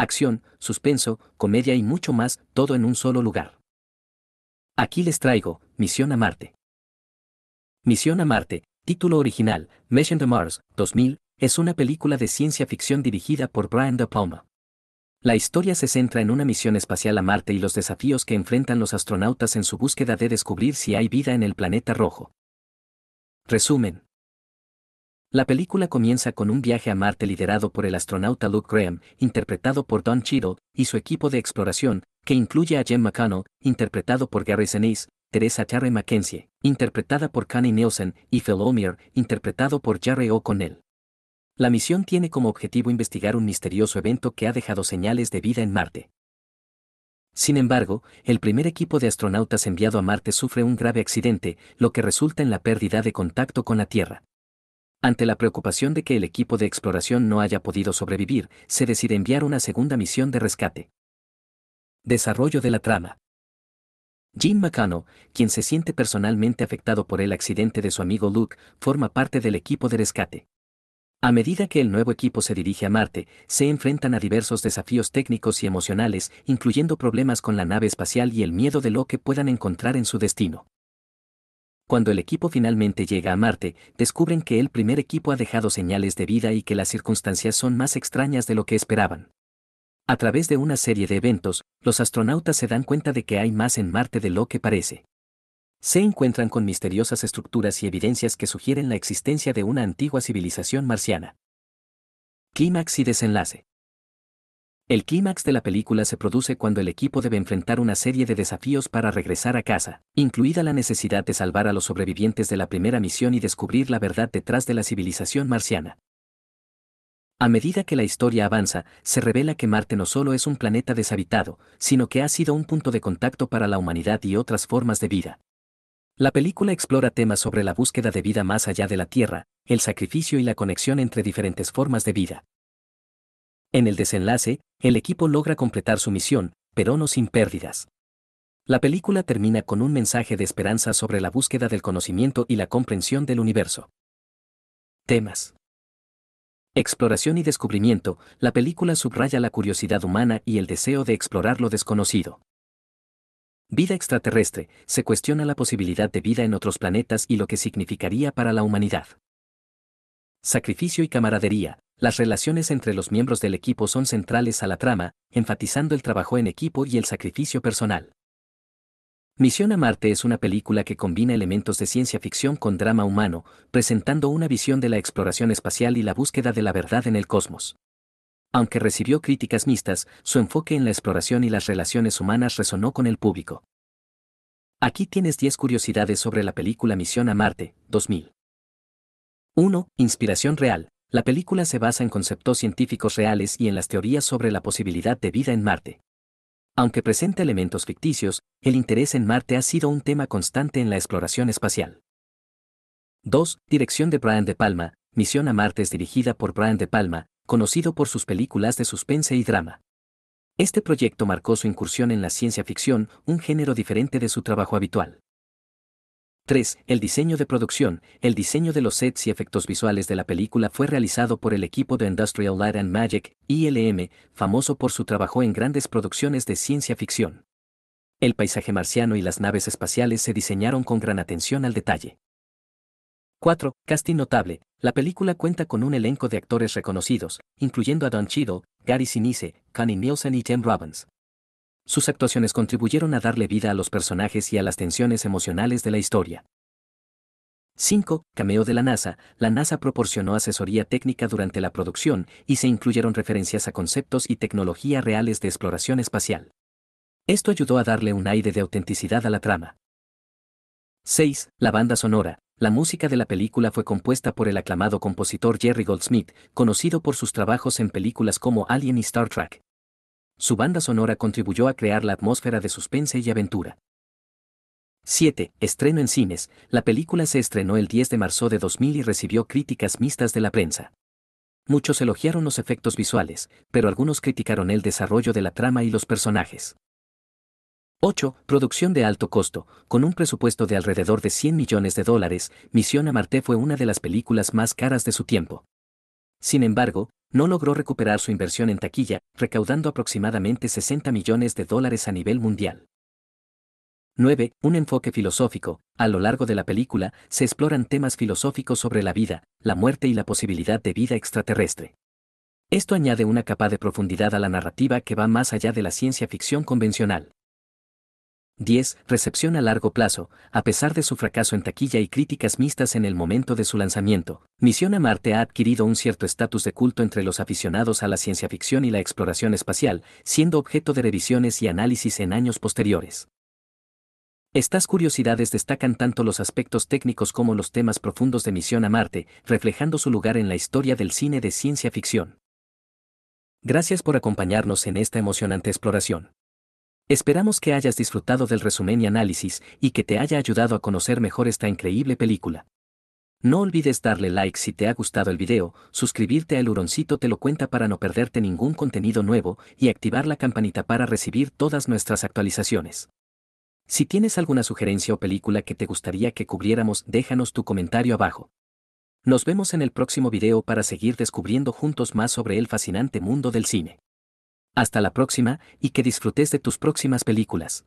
acción, suspenso, comedia y mucho más, todo en un solo lugar. Aquí les traigo, Misión a Marte. Misión a Marte, título original, Mission to Mars, 2000, es una película de ciencia ficción dirigida por Brian De Palma. La historia se centra en una misión espacial a Marte y los desafíos que enfrentan los astronautas en su búsqueda de descubrir si hay vida en el planeta rojo. Resumen. La película comienza con un viaje a Marte liderado por el astronauta Luke Graham, interpretado por Don Cheadle, y su equipo de exploración, que incluye a Jim McConnell, interpretado por Gary Sinise, Teresa charre Mackenzie, interpretada por Connie Nielsen, y Phil O'Meara, interpretado por Jerry O'Connell. La misión tiene como objetivo investigar un misterioso evento que ha dejado señales de vida en Marte. Sin embargo, el primer equipo de astronautas enviado a Marte sufre un grave accidente, lo que resulta en la pérdida de contacto con la Tierra. Ante la preocupación de que el equipo de exploración no haya podido sobrevivir, se decide enviar una segunda misión de rescate. Desarrollo de la trama. Jim McCano, quien se siente personalmente afectado por el accidente de su amigo Luke, forma parte del equipo de rescate. A medida que el nuevo equipo se dirige a Marte, se enfrentan a diversos desafíos técnicos y emocionales, incluyendo problemas con la nave espacial y el miedo de lo que puedan encontrar en su destino. Cuando el equipo finalmente llega a Marte, descubren que el primer equipo ha dejado señales de vida y que las circunstancias son más extrañas de lo que esperaban. A través de una serie de eventos, los astronautas se dan cuenta de que hay más en Marte de lo que parece. Se encuentran con misteriosas estructuras y evidencias que sugieren la existencia de una antigua civilización marciana. Clímax y desenlace. El clímax de la película se produce cuando el equipo debe enfrentar una serie de desafíos para regresar a casa, incluida la necesidad de salvar a los sobrevivientes de la primera misión y descubrir la verdad detrás de la civilización marciana. A medida que la historia avanza, se revela que Marte no solo es un planeta deshabitado, sino que ha sido un punto de contacto para la humanidad y otras formas de vida. La película explora temas sobre la búsqueda de vida más allá de la Tierra, el sacrificio y la conexión entre diferentes formas de vida. En el desenlace, el equipo logra completar su misión, pero no sin pérdidas. La película termina con un mensaje de esperanza sobre la búsqueda del conocimiento y la comprensión del universo. Temas. Exploración y descubrimiento, la película subraya la curiosidad humana y el deseo de explorar lo desconocido. Vida extraterrestre, se cuestiona la posibilidad de vida en otros planetas y lo que significaría para la humanidad. Sacrificio y camaradería, las relaciones entre los miembros del equipo son centrales a la trama, enfatizando el trabajo en equipo y el sacrificio personal. Misión a Marte es una película que combina elementos de ciencia ficción con drama humano, presentando una visión de la exploración espacial y la búsqueda de la verdad en el cosmos. Aunque recibió críticas mixtas, su enfoque en la exploración y las relaciones humanas resonó con el público. Aquí tienes 10 curiosidades sobre la película Misión a Marte, 2000. 1. Inspiración real. La película se basa en conceptos científicos reales y en las teorías sobre la posibilidad de vida en Marte. Aunque presenta elementos ficticios, el interés en Marte ha sido un tema constante en la exploración espacial. 2. Dirección de Brian De Palma. Misión a Marte es dirigida por Brian De Palma, conocido por sus películas de suspense y drama. Este proyecto marcó su incursión en la ciencia ficción, un género diferente de su trabajo habitual. 3. El diseño de producción. El diseño de los sets y efectos visuales de la película fue realizado por el equipo de Industrial Light and Magic, ILM, famoso por su trabajo en grandes producciones de ciencia ficción. El paisaje marciano y las naves espaciales se diseñaron con gran atención al detalle. 4. Casting notable. La película cuenta con un elenco de actores reconocidos, incluyendo a Don Cheadle, Gary Sinise, Connie Nielsen y Tim Robbins, sus actuaciones contribuyeron a darle vida a los personajes y a las tensiones emocionales de la historia. 5. Cameo de la NASA. La NASA proporcionó asesoría técnica durante la producción y se incluyeron referencias a conceptos y tecnología reales de exploración espacial. Esto ayudó a darle un aire de autenticidad a la trama. 6. La banda sonora. La música de la película fue compuesta por el aclamado compositor Jerry Goldsmith, conocido por sus trabajos en películas como Alien y Star Trek su banda sonora contribuyó a crear la atmósfera de suspense y aventura. 7. Estreno en cines. La película se estrenó el 10 de marzo de 2000 y recibió críticas mixtas de la prensa. Muchos elogiaron los efectos visuales, pero algunos criticaron el desarrollo de la trama y los personajes. 8. Producción de alto costo. Con un presupuesto de alrededor de 100 millones de dólares, Misión a Marte fue una de las películas más caras de su tiempo. Sin embargo, no logró recuperar su inversión en taquilla, recaudando aproximadamente 60 millones de dólares a nivel mundial. 9. Un enfoque filosófico. A lo largo de la película, se exploran temas filosóficos sobre la vida, la muerte y la posibilidad de vida extraterrestre. Esto añade una capa de profundidad a la narrativa que va más allá de la ciencia ficción convencional. 10. Recepción a largo plazo. A pesar de su fracaso en taquilla y críticas mixtas en el momento de su lanzamiento, Misión a Marte ha adquirido un cierto estatus de culto entre los aficionados a la ciencia ficción y la exploración espacial, siendo objeto de revisiones y análisis en años posteriores. Estas curiosidades destacan tanto los aspectos técnicos como los temas profundos de Misión a Marte, reflejando su lugar en la historia del cine de ciencia ficción. Gracias por acompañarnos en esta emocionante exploración. Esperamos que hayas disfrutado del resumen y análisis y que te haya ayudado a conocer mejor esta increíble película. No olvides darle like si te ha gustado el video, suscribirte a Huroncito te lo cuenta para no perderte ningún contenido nuevo y activar la campanita para recibir todas nuestras actualizaciones. Si tienes alguna sugerencia o película que te gustaría que cubriéramos, déjanos tu comentario abajo. Nos vemos en el próximo video para seguir descubriendo juntos más sobre el fascinante mundo del cine. Hasta la próxima y que disfrutes de tus próximas películas.